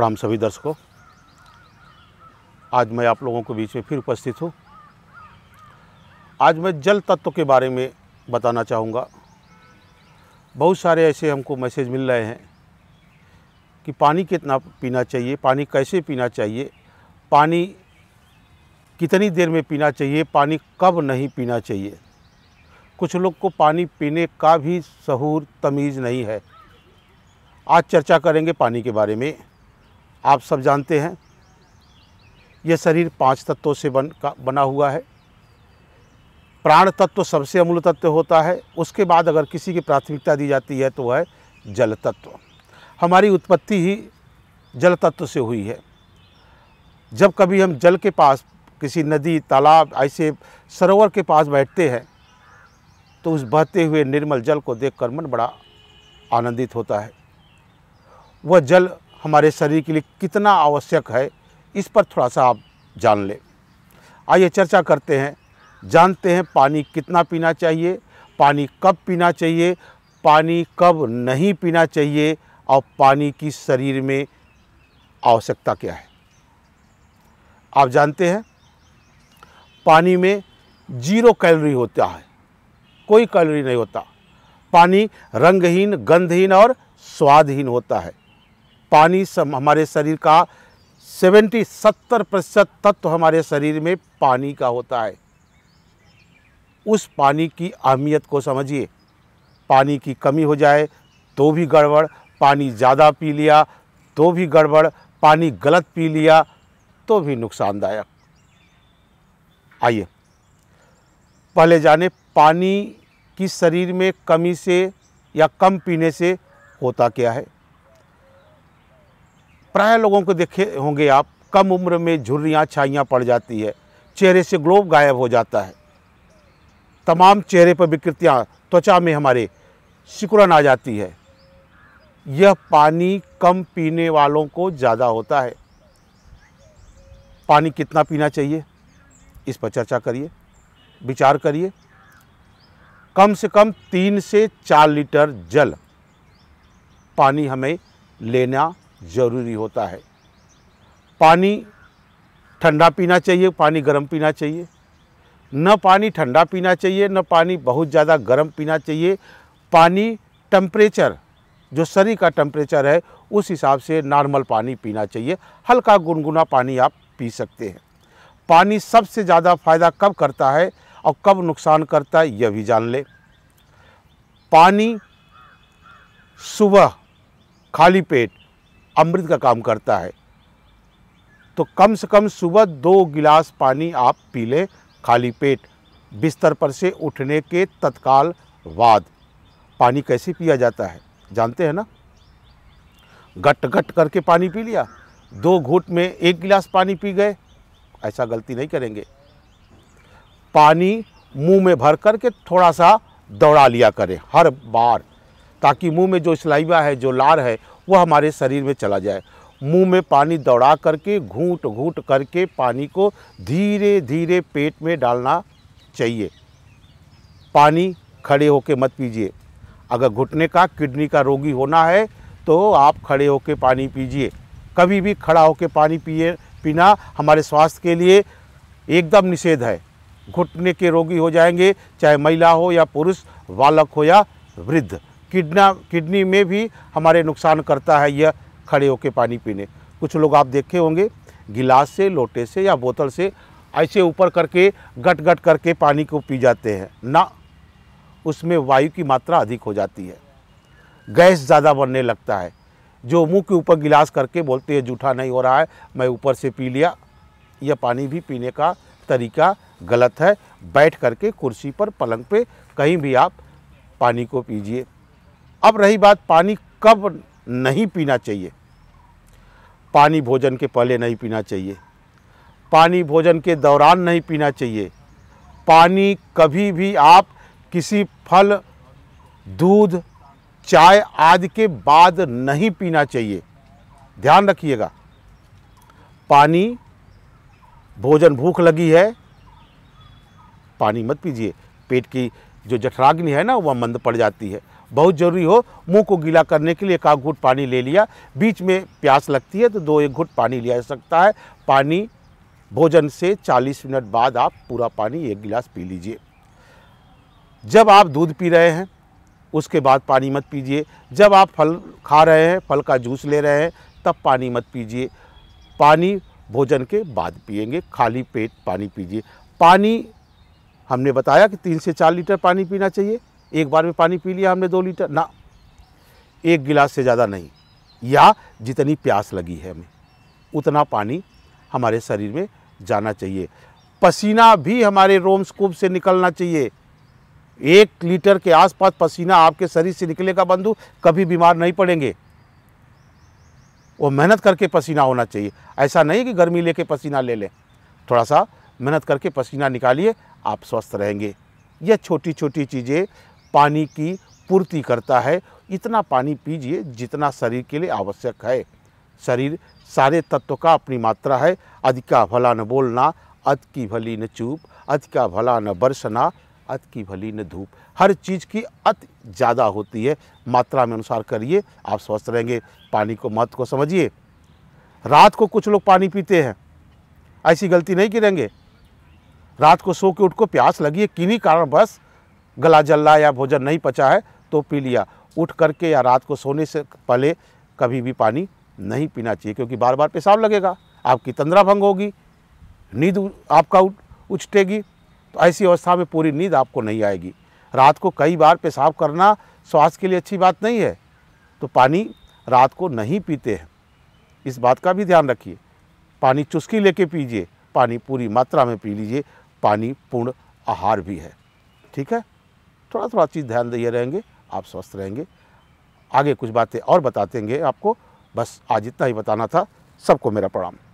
प्रणाम सभी दर्शकों आज मैं आप लोगों के बीच में फिर उपस्थित हूँ आज मैं जल तत्व के बारे में बताना चाहूँगा बहुत सारे ऐसे हमको मैसेज मिल रहे हैं कि पानी कितना पीना चाहिए पानी कैसे पीना चाहिए पानी कितनी देर में पीना चाहिए पानी कब नहीं पीना चाहिए कुछ लोग को पानी पीने का भी सहूर तमीज़ नहीं है आज चर्चा करेंगे पानी के बारे में आप सब जानते हैं यह शरीर पांच तत्वों से बन का बना हुआ है प्राण तत्व सबसे अमूल तत्व होता है उसके बाद अगर किसी की प्राथमिकता दी जाती है तो वह है जल तत्व हमारी उत्पत्ति ही जल तत्व से हुई है जब कभी हम जल के पास किसी नदी तालाब ऐसे सरोवर के पास बैठते हैं तो उस बहते हुए निर्मल जल को देख कर मन बड़ा आनंदित होता है वह जल हमारे शरीर के लिए कितना आवश्यक है इस पर थोड़ा सा आप जान लें आइए चर्चा करते हैं जानते हैं पानी कितना पीना चाहिए पानी कब पीना चाहिए पानी कब नहीं पीना चाहिए और पानी की शरीर में आवश्यकता क्या है आप जानते हैं पानी में जीरो कैलोरी होता है कोई कैलोरी नहीं होता पानी रंगहीन गंधहीन और स्वादहीन होता है पानी सम हमारे शरीर का 70 सत्तर प्रतिशत तत्व हमारे शरीर में पानी का होता है उस पानी की अहमियत को समझिए पानी की कमी हो जाए तो भी गड़बड़ पानी ज़्यादा पी लिया तो भी गड़बड़ पानी गलत पी लिया तो भी नुकसानदायक आइए पहले जाने पानी की शरीर में कमी से या कम पीने से होता क्या है प्राय लोगों को देखे होंगे आप कम उम्र में झुर्रियाँ छाइयाँ पड़ जाती है चेहरे से ग्लोब गायब हो जाता है तमाम चेहरे पर विकृतियाँ त्वचा में हमारे सिकुड़न आ जाती है यह पानी कम पीने वालों को ज़्यादा होता है पानी कितना पीना चाहिए इस पर चर्चा करिए विचार करिए कम से कम तीन से चार लीटर जल पानी हमें लेना ज़रूरी होता है पानी ठंडा पीना चाहिए पानी गर्म पीना चाहिए न पानी ठंडा पीना चाहिए न पानी बहुत ज़्यादा गर्म पीना चाहिए पानी टेम्परेचर जो शरीर का टेम्परेचर है उस हिसाब से नॉर्मल पानी पीना चाहिए हल्का गुनगुना पानी आप पी सकते हैं पानी सबसे ज़्यादा फ़ायदा कब करता है और कब नुकसान करता है यह भी जान ले पानी सुबह खाली पेट अमृत का काम करता है तो कम से कम सुबह दो गिलास पानी आप पी लें खाली पेट बिस्तर पर से उठने के तत्काल बाद पानी कैसे पिया जाता है जानते हैं ना गट गट करके पानी पी लिया दो घूट में एक गिलास पानी पी गए ऐसा गलती नहीं करेंगे पानी मुंह में भर करके थोड़ा सा दौड़ा लिया करें हर बार ताकि मुंह में जो सलाइवा है जो लार है वह हमारे शरीर में चला जाए मुंह में पानी दौड़ा करके घूट घूट करके पानी को धीरे धीरे पेट में डालना चाहिए पानी खड़े होके मत पीजिए अगर घुटने का किडनी का रोगी होना है तो आप खड़े होके पानी पीजिए कभी भी खड़ा होके पानी पिए पीना हमारे स्वास्थ्य के लिए एकदम निषेध है घुटने के रोगी हो जाएंगे चाहे महिला हो या पुरुष बालक हो या वृद्ध किडना किडनी में भी हमारे नुकसान करता है यह खड़े होकर पानी पीने कुछ लोग आप देखे होंगे गिलास से लोटे से या बोतल से ऐसे ऊपर करके गट गट करके पानी को पी जाते हैं ना उसमें वायु की मात्रा अधिक हो जाती है गैस ज़्यादा बनने लगता है जो मुंह के ऊपर गिलास करके बोलते हैं जूठा नहीं हो रहा है मैं ऊपर से पी लिया यह पानी भी पीने का तरीका गलत है बैठ करके कुर्सी पर पलंग पे कहीं भी आप पानी को पीजिए अब रही बात पानी कब नहीं पीना चाहिए पानी भोजन के पहले नहीं पीना चाहिए पानी भोजन के दौरान नहीं पीना चाहिए पानी कभी भी आप किसी फल दूध चाय आदि के बाद नहीं पीना चाहिए ध्यान रखिएगा पानी भोजन भूख लगी है पानी मत पीजिए पेट की जो जठराग्नि है ना वह मंद पड़ जाती है बहुत ज़रूरी हो मुंह को गीला करने के लिए एक आध घुट पानी ले लिया बीच में प्यास लगती है तो दो एक घुट पानी लिया जा सकता है पानी भोजन से 40 मिनट बाद आप पूरा पानी एक गिलास पी लीजिए जब आप दूध पी रहे हैं उसके बाद पानी मत पीजिए जब आप फल खा रहे हैं फल का जूस ले रहे हैं तब पानी मत पीजिए पानी भोजन के बाद पिएंगे खाली पेट पानी पीजिए पानी हमने बताया कि तीन से चार लीटर पानी पीना चाहिए एक बार में पानी पी लिया हमने दो लीटर ना एक गिलास से ज़्यादा नहीं या जितनी प्यास लगी है हमें उतना पानी हमारे शरीर में जाना चाहिए पसीना भी हमारे रोम्स कुब से निकलना चाहिए एक लीटर के आसपास पसीना आपके शरीर से निकलेगा बंधु कभी बीमार नहीं पड़ेंगे वो मेहनत करके पसीना होना चाहिए ऐसा नहीं कि गर्मी लेके पसीना ले लें थोड़ा सा मेहनत करके पसीना निकालिए आप स्वस्थ रहेंगे यह छोटी छोटी चीज़ें पानी की पूर्ति करता है इतना पानी पीजिए जितना शरीर के लिए आवश्यक है शरीर सारे तत्व का अपनी मात्रा है अधिका भला न बोलना अध की भली न चूप अध का भला न बरसना अत की भली न धूप हर चीज़ की अत ज़्यादा होती है मात्रा में अनुसार करिए आप स्वस्थ रहेंगे पानी को महत्व को समझिए रात को कुछ लोग पानी पीते हैं ऐसी गलती नहीं करेंगे रात को सो के उठ को प्यास लगी है किन्हीं कारण बस गला जल्ला या भोजन नहीं पचा है तो पी लिया उठ करके या रात को सोने से पहले कभी भी पानी नहीं पीना चाहिए क्योंकि बार बार पेशाब लगेगा आपकी तंद्रा भंग होगी नींद आपका उछटेगी तो ऐसी अवस्था में पूरी नींद आपको नहीं आएगी रात को कई बार पेशाब करना स्वास्थ्य के लिए अच्छी बात नहीं है तो पानी रात को नहीं पीते हैं इस बात का भी ध्यान रखिए पानी चुस्की लेके पीजिए पानी पूरी मात्रा में पी लीजिए पानी पूर्ण आहार भी है ठीक है थोड़ा थोड़ा चीज़ ध्यान दिए रहेंगे आप स्वस्थ रहेंगे आगे कुछ बातें और देंगे आपको बस आज इतना ही बताना था सबको मेरा प्रणाम